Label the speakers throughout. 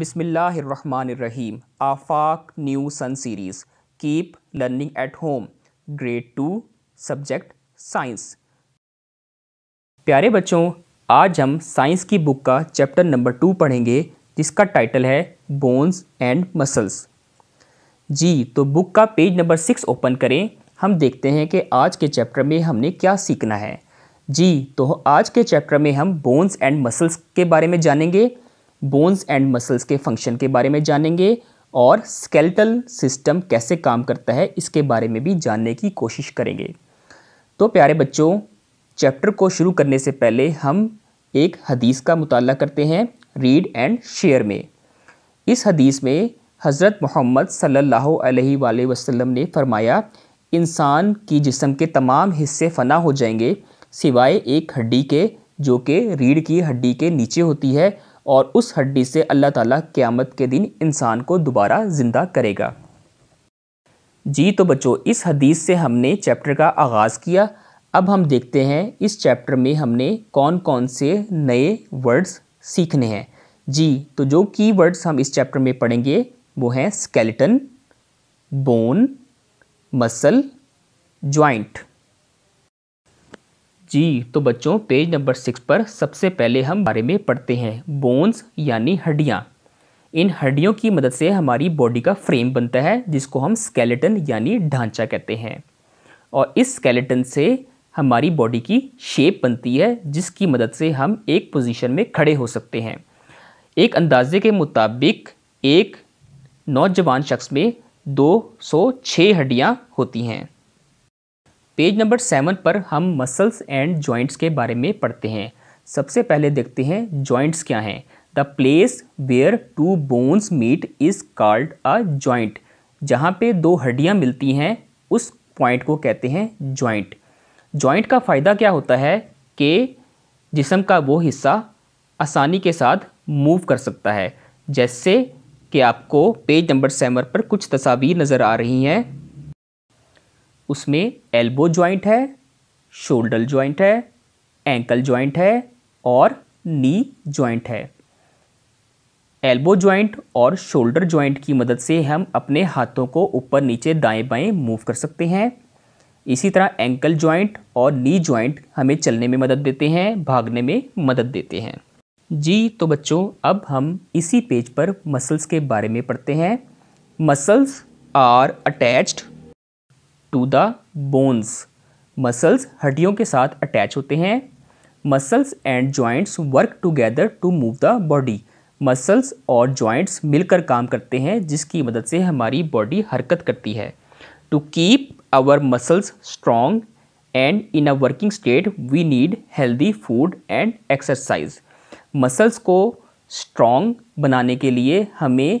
Speaker 1: बिसमीम आफाक new sun series keep learning at home grade two subject science प्यारे बच्चों आज हम साइंस की बुक का चैप्टर नंबर टू पढ़ेंगे जिसका टाइटल है बोन्स एंड मसल्स जी तो बुक का पेज नंबर सिक्स ओपन करें हम देखते हैं कि आज के चैप्टर में हमने क्या सीखना है जी तो आज के चैप्टर में हम बोन्स एंड मसल्स के बारे में जानेंगे बोन्स एंड मसल्स के फंक्शन के बारे में जानेंगे और स्केल्टल सिस्टम कैसे काम करता है इसके बारे में भी जानने की कोशिश करेंगे तो प्यारे बच्चों चैप्टर को शुरू करने से पहले हम एक हदीस का मुताल करते हैं रीड एंड शेयर में इस हदीस में हज़रत मोहम्मद सल्ला अलैहि ने फरमाया इंसान की जिसम के तमाम हिस्से फना हो जाएंगे सिवाय एक हड्डी के जो कि रीढ़ की हड्डी के नीचे होती है और उस हड्डी से अल्लाह ताला क़्यामत के दिन इंसान को दोबारा ज़िंदा करेगा जी तो बच्चों इस हदीस से हमने चैप्टर का आगाज़ किया अब हम देखते हैं इस चैप्टर में हमने कौन कौन से नए वर्ड्स सीखने हैं जी तो जो की वर्ड्स हम इस चैप्टर में पढ़ेंगे वो हैं स्केलेटन बोन मसल ज्वाइंट जी तो बच्चों पेज नंबर सिक्स पर सबसे पहले हम बारे में पढ़ते हैं बोन्स यानी हड्डियाँ इन हड्डियों की मदद से हमारी बॉडी का फ्रेम बनता है जिसको हम स्केलेटन यानी ढांचा कहते हैं और इस स्केलेटन से हमारी बॉडी की शेप बनती है जिसकी मदद से हम एक पोजीशन में खड़े हो सकते हैं एक अंदाजे के मुताबिक एक नौजवान शख्स में 206 हड्डियां होती हैं पेज नंबर सेवन पर हम मसल्स एंड जॉइंट्स के बारे में पढ़ते हैं सबसे पहले देखते हैं जॉइंट्स क्या हैं the place where two bones meet is called a joint जहाँ पे दो हड्डियाँ मिलती हैं उस पॉइंट को कहते हैं जॉइंट जॉइंट का फ़ायदा क्या होता है कि जिसम का वो हिस्सा आसानी के साथ मूव कर सकता है जैसे कि आपको पेज नंबर सेवन पर कुछ तस्वीर नज़र आ रही हैं उसमें एल्बो ज्वाइंट है शोल्डर ज्वाइंट है एंकल ज्वाइंट है और नी ज्वाइंट है एल्बो ज्वाइंट और शोल्डर ज्वाइंट की मदद से हम अपने हाथों को ऊपर नीचे दाएं बाएं मूव कर सकते हैं इसी तरह एंकल ज्वाइंट और नी ज्वाइंट हमें चलने में मदद देते हैं भागने में मदद देते हैं जी तो बच्चों अब हम इसी पेज पर मसल्स के बारे में पढ़ते हैं muscles are attached to the bones muscles हड्डियों के साथ अटैच होते हैं muscles and joints work together to move the body muscles और जॉइंट्स मिलकर काम करते हैं जिसकी मदद से हमारी बॉडी हरकत करती है to keep our muscles strong and in a working state we need healthy food and exercise muscles को स्ट्रॉन्ग बनाने के लिए हमें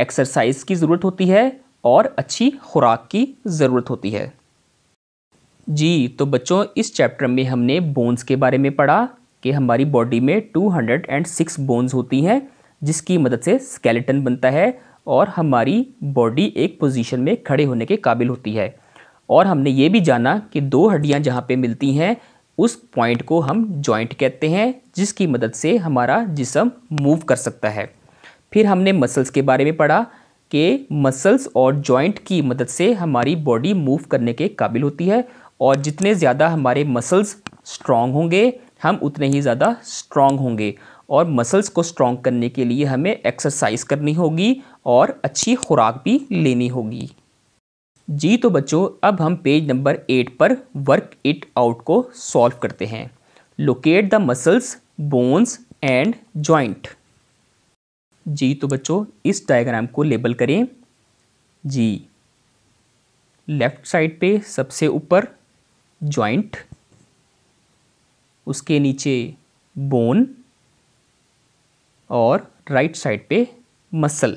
Speaker 1: एक्सरसाइज की ज़रूरत होती है और अच्छी खुराक की ज़रूरत होती है जी तो बच्चों इस चैप्टर में हमने बोन्स के बारे में पढ़ा कि हमारी बॉडी में 206 बोन्स होती हैं जिसकी मदद से स्केलेटन बनता है और हमारी बॉडी एक पोजीशन में खड़े होने के काबिल होती है और हमने ये भी जाना कि दो हड्डियाँ जहाँ पे मिलती हैं उस पॉइंट को हम जॉइंट कहते हैं जिसकी मदद से हमारा जिसम मूव कर सकता है फिर हमने मसल्स के बारे में पढ़ा के मसल्स और जॉइंट की मदद से हमारी बॉडी मूव करने के काबिल होती है और जितने ज़्यादा हमारे मसल्स स्ट्रॉन्ग होंगे हम उतने ही ज़्यादा स्ट्रॉन्ग होंगे और मसल्स को स्ट्रॉन्ग करने के लिए हमें एक्सरसाइज करनी होगी और अच्छी खुराक भी लेनी होगी जी तो बच्चों अब हम पेज नंबर एट पर वर्क इट आउट को सॉल्व करते हैं locate the muscles bones and joint जी तो बच्चों इस डायग्राम को लेबल करें जी लेफ्ट साइड पे सबसे ऊपर जॉइंट उसके नीचे बोन और राइट साइड पे मसल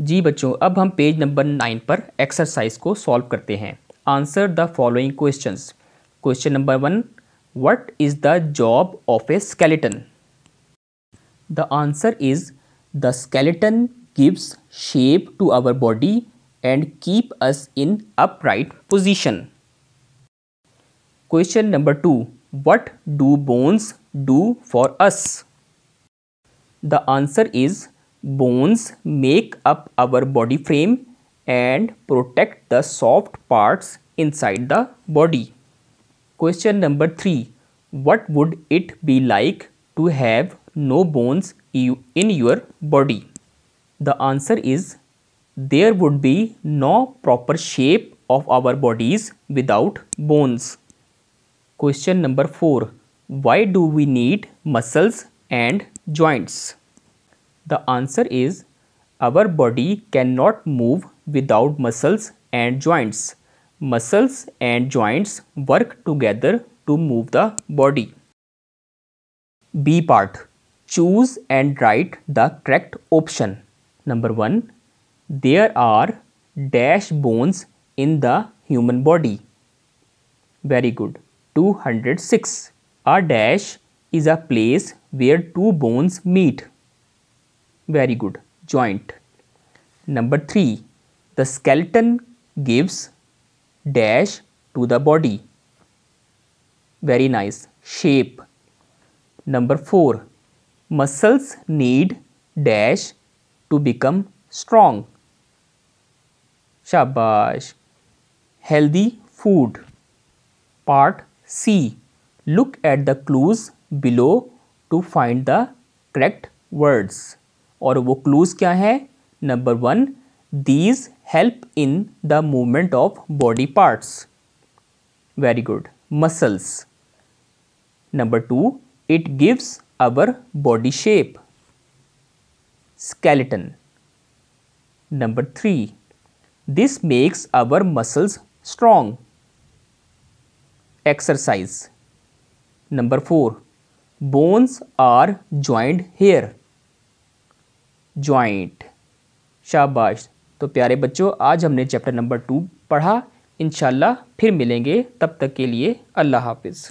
Speaker 1: जी बच्चों अब हम पेज नंबर नाइन पर एक्सरसाइज को सॉल्व करते हैं answer the following questions question number one what is the job of a skeleton The answer is the skeleton gives shape to our body and keep us in upright position. Question number 2. What do bones do for us? The answer is bones make up our body frame and protect the soft parts inside the body. Question number 3. What would it be like to have no bones in your body? The answer is there would be no proper shape of our bodies without bones. Question number 4. Why do we need muscles and joints? The answer is our body cannot move without muscles and joints. Muscles and joints work together to move the body. B part choose and write the correct option number 1 there are dash bones in the human body very good 206 a dash is a place where two bones meet very good joint number 3 the skeleton gives dash to the body very nice shape number 4 muscles need dash to become strong. Shabash. Healthy food. Part C. Look at the clues below to find the correct words. और वो clues क्या है number one these help in the movement of body parts very good muscles number two it gives our body shape skeleton number 3 this makes our muscles strong exercise number 4 bones are joined here joint शाबाश तो प्यारे बच्चों आज हमने chapter number two पढ़ा इन फिर मिलेंगे तब तक के लिए अल्लाह हाफिज़